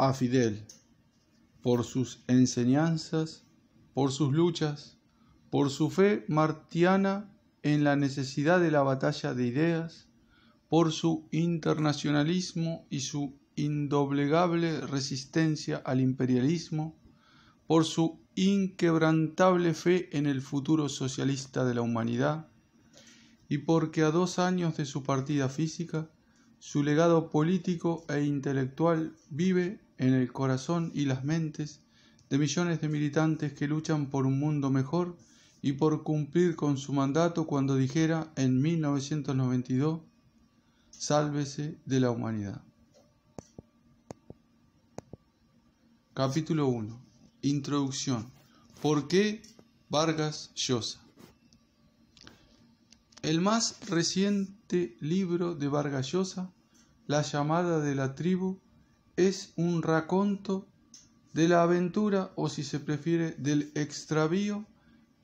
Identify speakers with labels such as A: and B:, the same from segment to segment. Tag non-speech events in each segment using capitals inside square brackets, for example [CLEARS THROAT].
A: a Fidel por sus enseñanzas, por sus luchas, por su fe martiana en la necesidad de la batalla de ideas, por su internacionalismo y su indoblegable resistencia al imperialismo, por su inquebrantable fe en el futuro socialista de la humanidad, y porque a dos años de su partida física, su legado político e intelectual vive en el corazón y las mentes de millones de militantes que luchan por un mundo mejor y por cumplir con su mandato cuando dijera en 1992, sálvese de la humanidad. Capítulo 1. Introducción. ¿Por qué Vargas Llosa? El más reciente libro de Vargas Llosa, La llamada de la tribu, es un raconto de la aventura o si se prefiere del extravío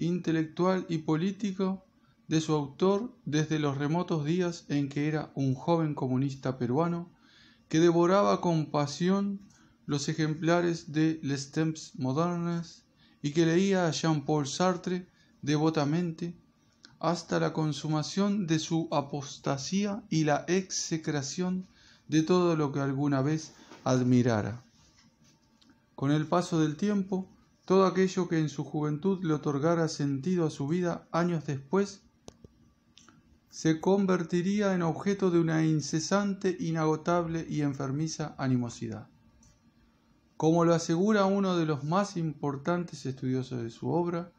A: intelectual y político de su autor desde los remotos días en que era un joven comunista peruano que devoraba con pasión los ejemplares de Les Temps Modernes y que leía a Jean-Paul Sartre devotamente hasta la consumación de su apostasía y la execración de todo lo que alguna vez admirara. Con el paso del tiempo, todo aquello que en su juventud le otorgara sentido a su vida años después, se convertiría en objeto de una incesante, inagotable y enfermiza animosidad. Como lo asegura uno de los más importantes estudiosos de su obra,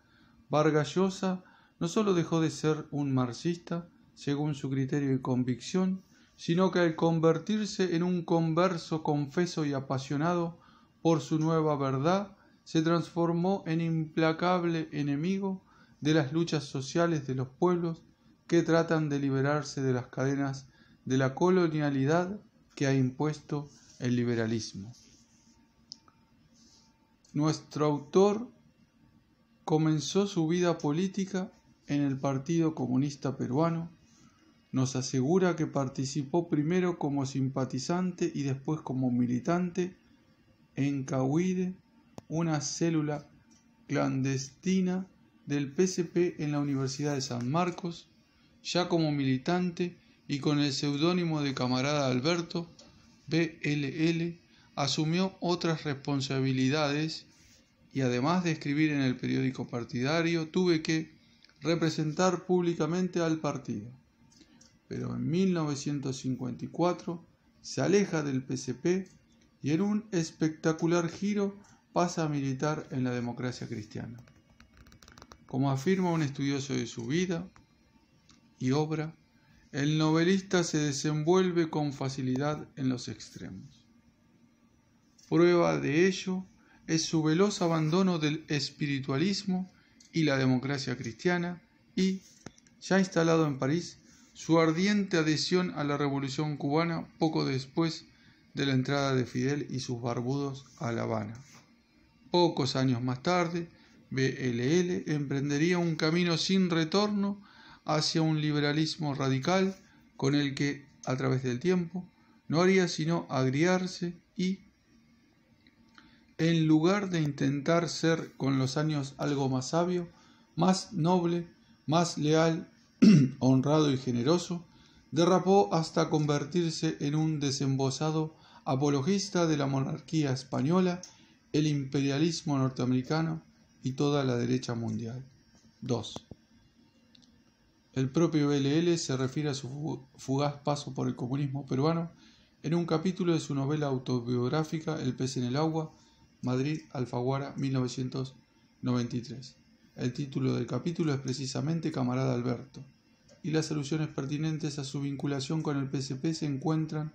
A: Vargallosa, no solo dejó de ser un marxista, según su criterio y convicción, sino que al convertirse en un converso confeso y apasionado por su nueva verdad, se transformó en implacable enemigo de las luchas sociales de los pueblos que tratan de liberarse de las cadenas de la colonialidad que ha impuesto el liberalismo. Nuestro autor comenzó su vida política en el Partido Comunista Peruano nos asegura que participó primero como simpatizante y después como militante en Cahuide, una célula clandestina del PCP en la Universidad de San Marcos, ya como militante y con el seudónimo de camarada Alberto, BLL, asumió otras responsabilidades y además de escribir en el periódico partidario, tuve que representar públicamente al partido pero en 1954 se aleja del PCP y en un espectacular giro pasa a militar en la democracia cristiana. Como afirma un estudioso de su vida y obra, el novelista se desenvuelve con facilidad en los extremos. Prueba de ello es su veloz abandono del espiritualismo y la democracia cristiana y, ya instalado en París, su ardiente adhesión a la Revolución cubana poco después de la entrada de Fidel y sus barbudos a La Habana. Pocos años más tarde, BLL emprendería un camino sin retorno hacia un liberalismo radical con el que, a través del tiempo, no haría sino agriarse y, en lugar de intentar ser con los años algo más sabio, más noble, más leal [CLEARS THROAT] honrado y generoso, derrapó hasta convertirse en un desembosado apologista de la monarquía española, el imperialismo norteamericano y toda la derecha mundial. 2. El propio LL se refiere a su fugaz paso por el comunismo peruano en un capítulo de su novela autobiográfica El pez en el agua, Madrid, Alfaguara, 1993. El título del capítulo es precisamente Camarada Alberto y las alusiones pertinentes a su vinculación con el PCP se encuentran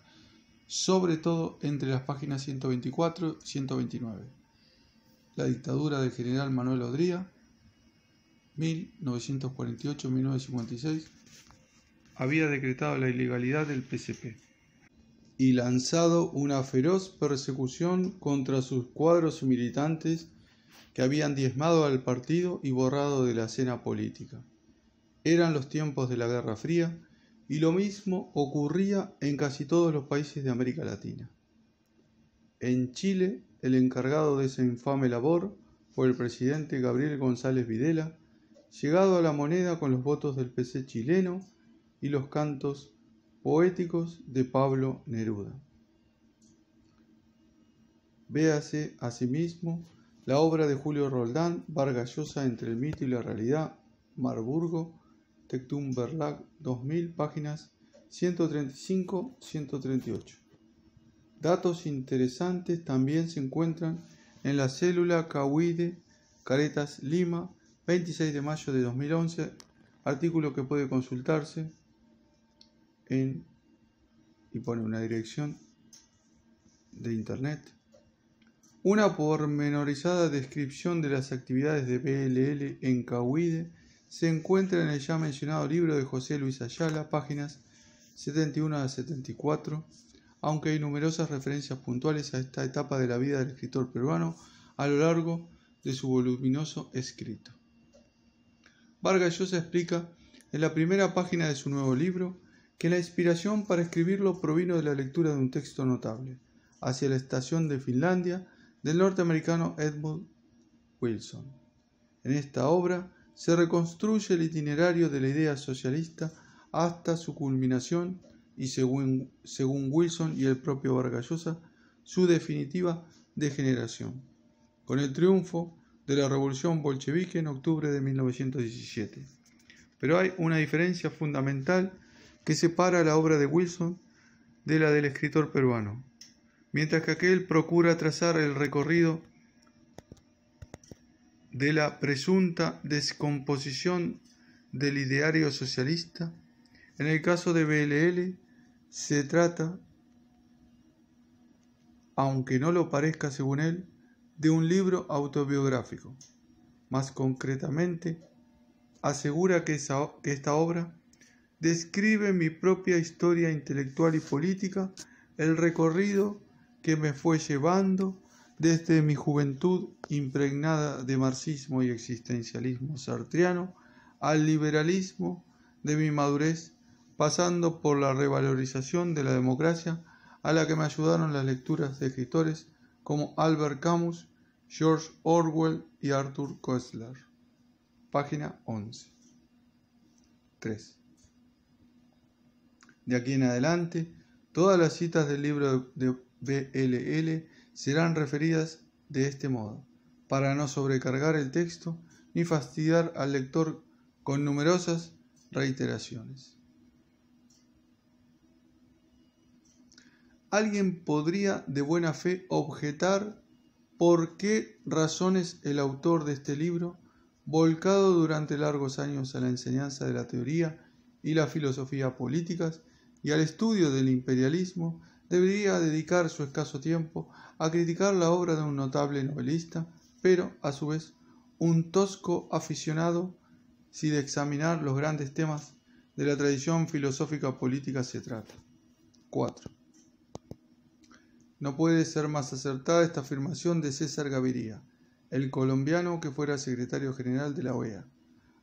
A: sobre todo entre las páginas 124 y 129. La dictadura del general Manuel Odría, 1948-1956, había decretado la ilegalidad del PCP y lanzado una feroz persecución contra sus cuadros militantes que habían diezmado al partido y borrado de la escena política. Eran los tiempos de la Guerra Fría y lo mismo ocurría en casi todos los países de América Latina. En Chile, el encargado de esa infame labor fue el presidente Gabriel González Videla, llegado a la moneda con los votos del PC chileno y los cantos poéticos de Pablo Neruda. Véase asimismo la obra de Julio Roldán, Vargallosa entre el mito y la realidad, Marburgo, Tectum Verlag 2000, páginas 135-138. Datos interesantes también se encuentran en la célula CAUIDE, Caretas Lima, 26 de mayo de 2011, artículo que puede consultarse en y pone una dirección de internet. Una pormenorizada descripción de las actividades de PLL en CAUIDE se encuentra en el ya mencionado libro de José Luis Ayala, páginas 71 a 74, aunque hay numerosas referencias puntuales a esta etapa de la vida del escritor peruano a lo largo de su voluminoso escrito. Vargas Llosa explica en la primera página de su nuevo libro que la inspiración para escribirlo provino de la lectura de un texto notable, hacia la estación de Finlandia, del norteamericano Edmund Wilson. En esta obra, se reconstruye el itinerario de la idea socialista hasta su culminación y según, Wilson y el propio Vargallosa, su definitiva degeneración, con el triunfo de la revolución bolchevique en octubre de 1917. Pero hay una diferencia fundamental que separa la obra de Wilson de la del escritor peruano. Mientras que aquel procura trazar el recorrido de la presunta descomposición del ideario socialista, en el caso de BLL se trata, aunque no lo parezca según él, de un libro autobiográfico. Más concretamente, asegura que, que esta obra describe mi propia historia intelectual y política, el recorrido que me fue llevando desde mi juventud impregnada de marxismo y existencialismo sartriano, al liberalismo de mi madurez, pasando por la revalorización de la democracia, a la que me ayudaron las lecturas de escritores como Albert Camus, George Orwell y Arthur Koestler. Página 11. 3. De aquí en adelante, todas las citas del libro de BLL serán referidas de este modo, para no sobrecargar el texto ni fastidiar al lector con numerosas reiteraciones. Alguien podría de buena fe objetar por qué razones el autor de este libro, volcado durante largos años a la enseñanza de la teoría y la filosofía políticas y al estudio del imperialismo, debería dedicar su escaso tiempo a criticar la obra de un notable novelista, pero, a su vez, un tosco aficionado si de examinar los grandes temas de la tradición filosófica política se trata. 4. No puede ser más acertada esta afirmación de César Gaviria, el colombiano que fuera secretario general de la OEA.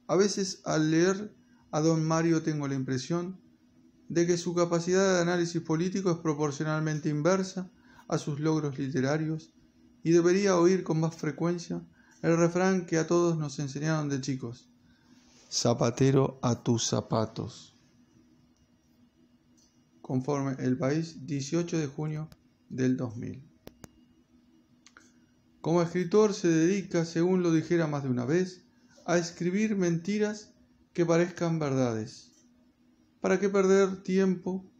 A: A veces al leer a don Mario tengo la impresión de que su capacidad de análisis político es proporcionalmente inversa a sus logros literarios y debería oír con más frecuencia el refrán que a todos nos enseñaron de chicos. Zapatero a tus zapatos. Conforme El País, 18 de junio del 2000. Como escritor se dedica, según lo dijera más de una vez, a escribir mentiras que parezcan verdades. ¿Para qué perder tiempo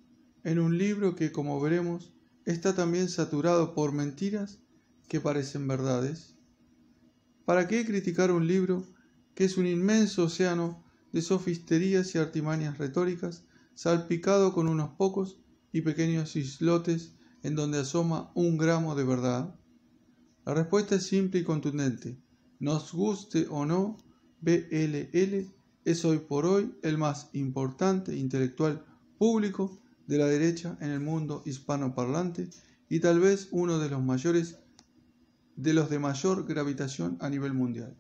A: en un libro que, como veremos, está también saturado por mentiras que parecen verdades? ¿Para qué criticar un libro que es un inmenso océano de sofisterías y artimañas retóricas, salpicado con unos pocos y pequeños islotes en donde asoma un gramo de verdad? La respuesta es simple y contundente. Nos guste o no, BLL es hoy por hoy el más importante intelectual público de la derecha en el mundo hispanoparlante y tal vez uno de los mayores de los de mayor gravitación a nivel mundial.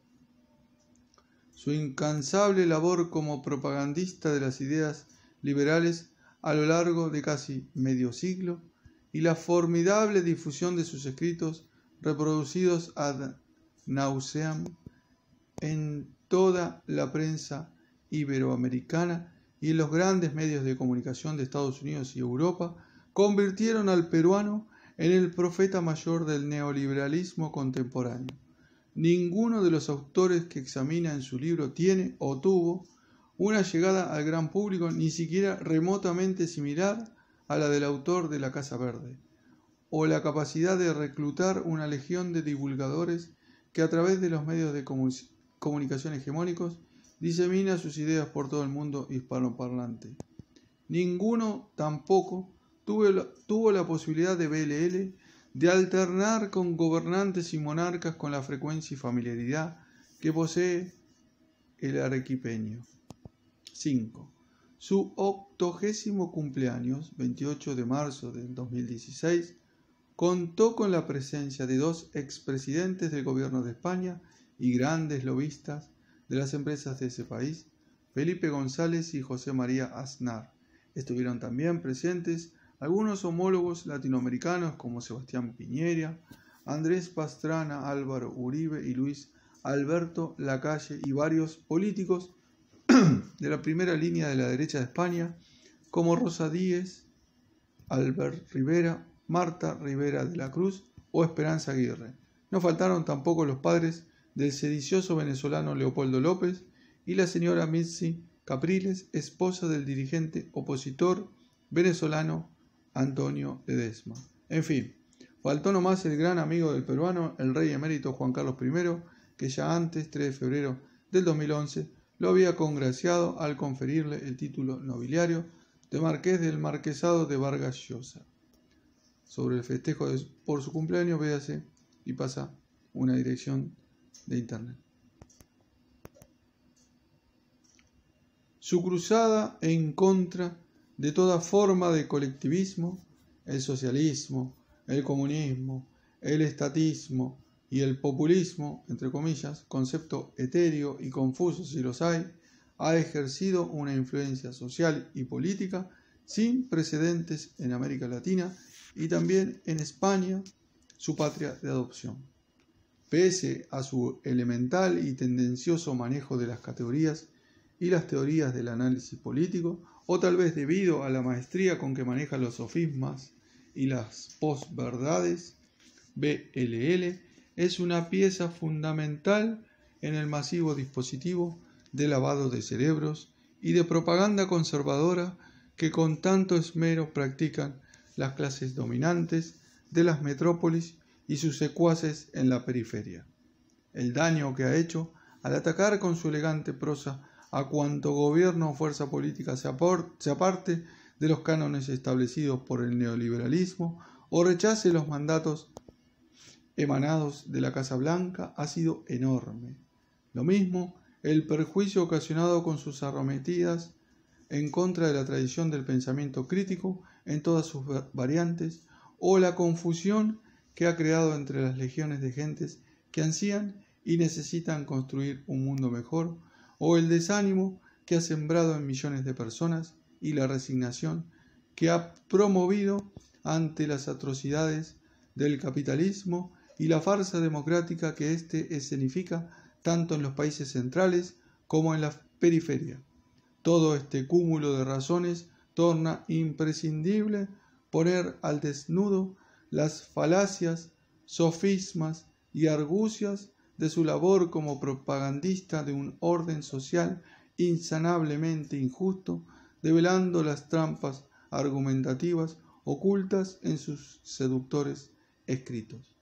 A: Su incansable labor como propagandista de las ideas liberales a lo largo de casi medio siglo y la formidable difusión de sus escritos reproducidos ad nauseam en toda la prensa iberoamericana y los grandes medios de comunicación de Estados Unidos y Europa convirtieron al peruano en el profeta mayor del neoliberalismo contemporáneo. Ninguno de los autores que examina en su libro tiene o tuvo una llegada al gran público ni siquiera remotamente similar a la del autor de La Casa Verde, o la capacidad de reclutar una legión de divulgadores que a través de los medios de comunicación hegemónicos disemina sus ideas por todo el mundo hispanoparlante. Ninguno tampoco tuvo la, posibilidad de BLL de alternar con gobernantes y monarcas con la frecuencia y familiaridad que posee el arequipeño. 5. Su octogésimo cumpleaños, 28 de marzo del 2016, contó con la presencia de dos expresidentes del gobierno de España y grandes lobistas de las empresas de ese país, Felipe González y José María Aznar. Estuvieron también presentes algunos homólogos latinoamericanos como Sebastián Piñera, Andrés Pastrana, Álvaro Uribe y Luis Alberto Lacalle y varios políticos [CLEARS THROAT] de la primera línea de la derecha de España como Rosa Díez, Albert Rivera, Marta Rivera de la Cruz o Esperanza Aguirre. No faltaron tampoco los padres del sedicioso venezolano Leopoldo López y la señora Mitzi Capriles, esposa del dirigente opositor venezolano Antonio Edesma. En fin, faltó nomás el gran amigo del peruano, el rey emérito Juan Carlos I, que ya antes, 3 de febrero del 2011, lo había congraciado al conferirle el título nobiliario de marqués del marquesado de Vargas Llosa. Sobre el festejo por su cumpleaños, véase y pasa una dirección de Internet. Su cruzada en contra de toda forma de colectivismo, el socialismo, el comunismo, el estatismo y el populismo, entre comillas, concepto etéreo y confuso si los hay, ha ejercido una influencia social y política sin precedentes en América Latina y también en España, su patria de adopción. Pese a su elemental y tendencioso manejo de las categorías y las teorías del análisis político, o tal vez debido a la maestría con que maneja los sofismas y las posverdades, BLL es una pieza fundamental en el masivo dispositivo de lavado de cerebros y de propaganda conservadora que con tanto esmero practican las clases dominantes de las metrópolis y sus secuaces en la periferia. El daño que ha hecho al atacar con su elegante prosa a cuanto gobierno o fuerza política se, aparte de los cánones establecidos por el neoliberalismo o rechace los mandatos emanados de la Casa Blanca ha sido enorme. Lo mismo el perjuicio ocasionado con sus arremetidas... en contra de la tradición del pensamiento crítico en todas sus variantes o la confusión que ha creado entre las legiones de gentes que ansían y necesitan construir un mundo mejor, o el desánimo que ha sembrado en millones de personas y la resignación que ha promovido ante las atrocidades del capitalismo y la farsa democrática que éste escenifica tanto en los países centrales como en la periferia. Todo este cúmulo de razones torna imprescindible poner al desnudo las falacias, sofismas y argucias de su labor como propagandista de un orden social insanablemente injusto, develando las trampas argumentativas ocultas en sus seductores escritos.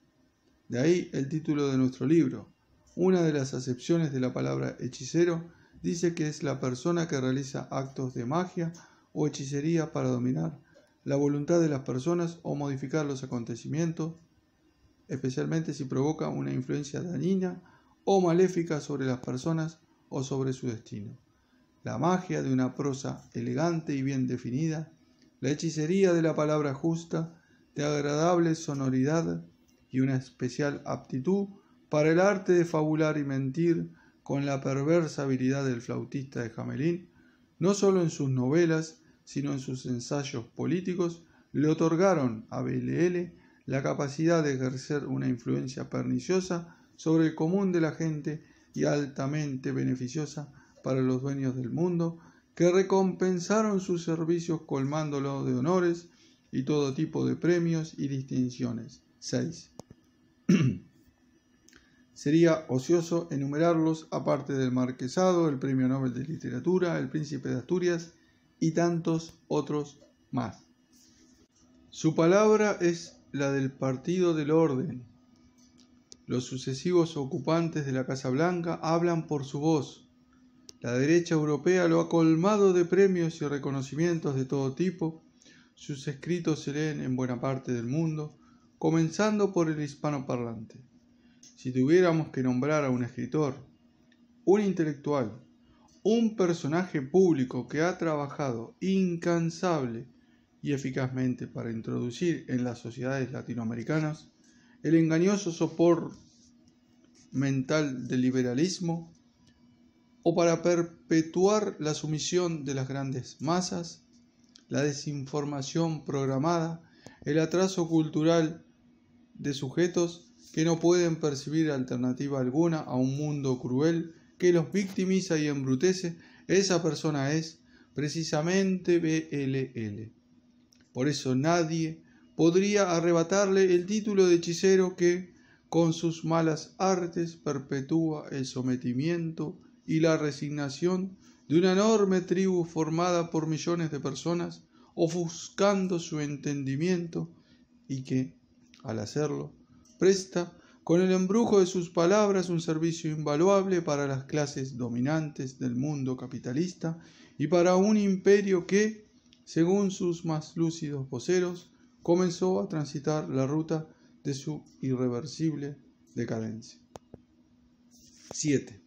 A: De ahí el título de nuestro libro. Una de las acepciones de la palabra hechicero dice que es la persona que realiza actos de magia o hechicería para dominar la voluntad de las personas o modificar los acontecimientos, especialmente si provoca una influencia dañina o maléfica sobre las personas o sobre su destino. La magia de una prosa elegante y bien definida, la hechicería de la palabra justa, de agradable sonoridad y una especial aptitud para el arte de fabular y mentir con la perversa habilidad del flautista de Jamelín, no solo en sus novelas, sino en sus ensayos políticos, le otorgaron a BLL la capacidad de ejercer una influencia perniciosa sobre el común de la gente y altamente beneficiosa para los dueños del mundo, que recompensaron sus servicios colmándolo de honores y todo tipo de premios y distinciones. 6. [CLEARS THROAT] Sería ocioso enumerarlos aparte del marquesado, el Premio Nobel de Literatura, el Príncipe de Asturias, y tantos otros más. Su palabra es la del partido del orden. Los sucesivos ocupantes de la Casa Blanca hablan por su voz. La derecha europea lo ha colmado de premios y reconocimientos de todo tipo. Sus escritos se leen en buena parte del mundo, comenzando por el hispanoparlante. Si tuviéramos que nombrar a un escritor, un intelectual, un personaje público que ha trabajado incansable y eficazmente para introducir en las sociedades latinoamericanas el engañoso sopor mental del liberalismo o para perpetuar la sumisión de las grandes masas, la desinformación programada, el atraso cultural de sujetos que no pueden percibir alternativa alguna a un mundo cruel que los victimiza y embrutece, esa persona es precisamente BLL. Por eso nadie podría arrebatarle el título de hechicero que, con sus malas artes, perpetúa el sometimiento y la resignación de una enorme tribu formada por millones de personas, ofuscando su entendimiento y que, al hacerlo, presta con el embrujo de sus palabras un servicio invaluable para las clases dominantes del mundo capitalista y para un imperio que, según sus más lúcidos voceros, comenzó a transitar la ruta de su irreversible decadencia. 7.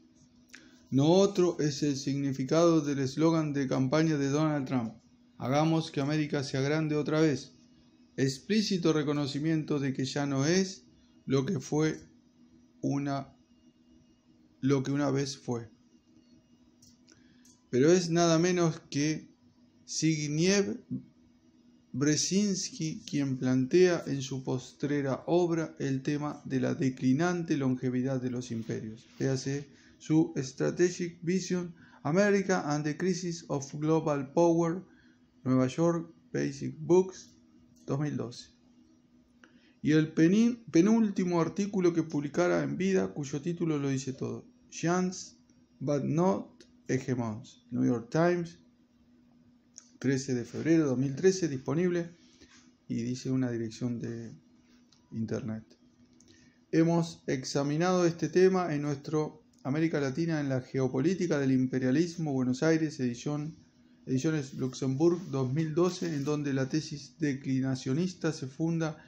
A: No otro es el significado del eslogan de campaña de Donald Trump. Hagamos que América sea grande otra vez. Explícito reconocimiento de que ya no es lo que fue una lo que una vez fue. Pero es nada menos que Signiew Bresinski quien plantea en su postrera obra el tema de la declinante longevidad de los imperios. hace su Strategic Vision America and the Crisis of Global Power, Nueva York, Basic Books, 2012 y el penúltimo artículo que publicara en vida, cuyo título lo dice todo: Chance, but not hegemons. New York Times, 13 de febrero de 2013, disponible y dice una dirección de internet. Hemos examinado este tema en nuestro América Latina en la geopolítica del imperialismo, Buenos Aires, edición, ediciones Luxemburg 2012, en donde la tesis declinacionista se funda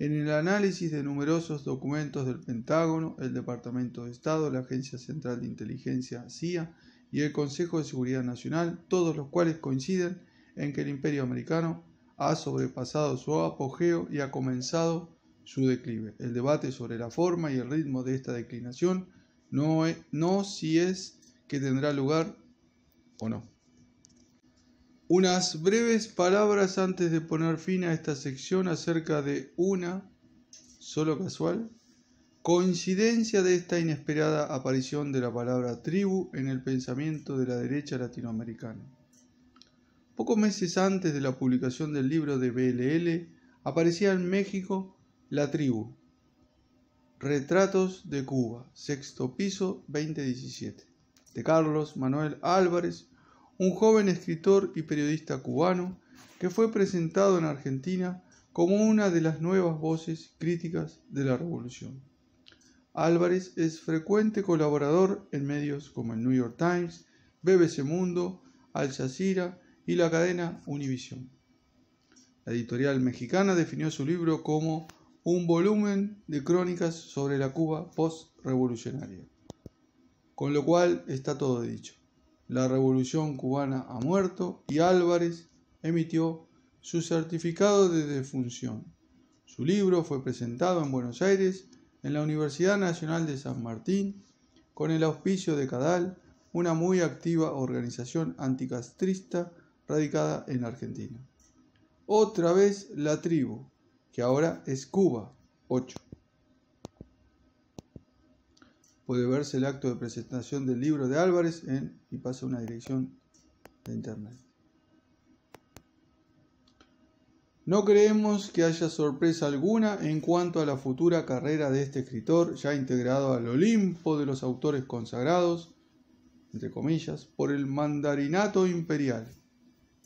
A: en el análisis de numerosos documentos del Pentágono, el Departamento de Estado, la Agencia Central de Inteligencia CIA y el Consejo de Seguridad Nacional, todos los cuales coinciden en que el imperio americano ha sobrepasado su apogeo y ha comenzado su declive. El debate sobre la forma y el ritmo de esta declinación no, es, no si es que tendrá lugar o no. Unas breves palabras antes de poner fin a esta sección acerca de una, solo casual, coincidencia de esta inesperada aparición de la palabra tribu en el pensamiento de la derecha latinoamericana. Pocos meses antes de la publicación del libro de BLL, aparecía en México La tribu. Retratos de Cuba, sexto piso 2017, de Carlos Manuel Álvarez, un joven escritor y periodista cubano que fue presentado en Argentina como una de las nuevas voces críticas de la revolución. Álvarez es frecuente colaborador en medios como el New York Times, BBC Mundo, Al Jazeera y la cadena Univision. La editorial mexicana definió su libro como un volumen de crónicas sobre la Cuba post Con lo cual está todo dicho la revolución cubana ha muerto y Álvarez emitió su certificado de defunción. Su libro fue presentado en Buenos Aires en la Universidad Nacional de San Martín con el auspicio de Cadal, una muy activa organización anticastrista radicada en Argentina. Otra vez la tribu, que ahora es Cuba 8 puede verse el acto de presentación del libro de Álvarez en, y pasa una dirección de internet. No creemos que haya sorpresa alguna en cuanto a la futura carrera de este escritor, ya integrado al Olimpo de los autores consagrados, entre comillas, por el mandarinato imperial.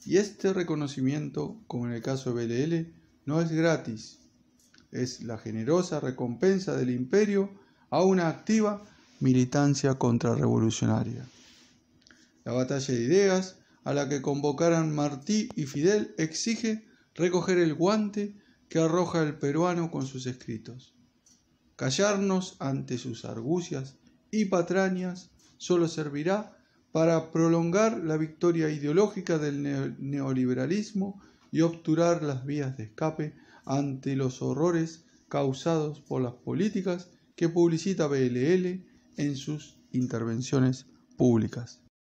A: Y este reconocimiento, como en el caso de BLL, no es gratis. Es la generosa recompensa del imperio a una activa militancia contrarrevolucionaria. La batalla de ideas a la que convocaran Martí y Fidel exige recoger el guante que arroja el peruano con sus escritos. Callarnos ante sus argucias y patrañas solo servirá para prolongar la victoria ideológica del neoliberalismo y obturar las vías de escape ante los horrores causados por las políticas que publicita BLL en sus intervenciones públicas.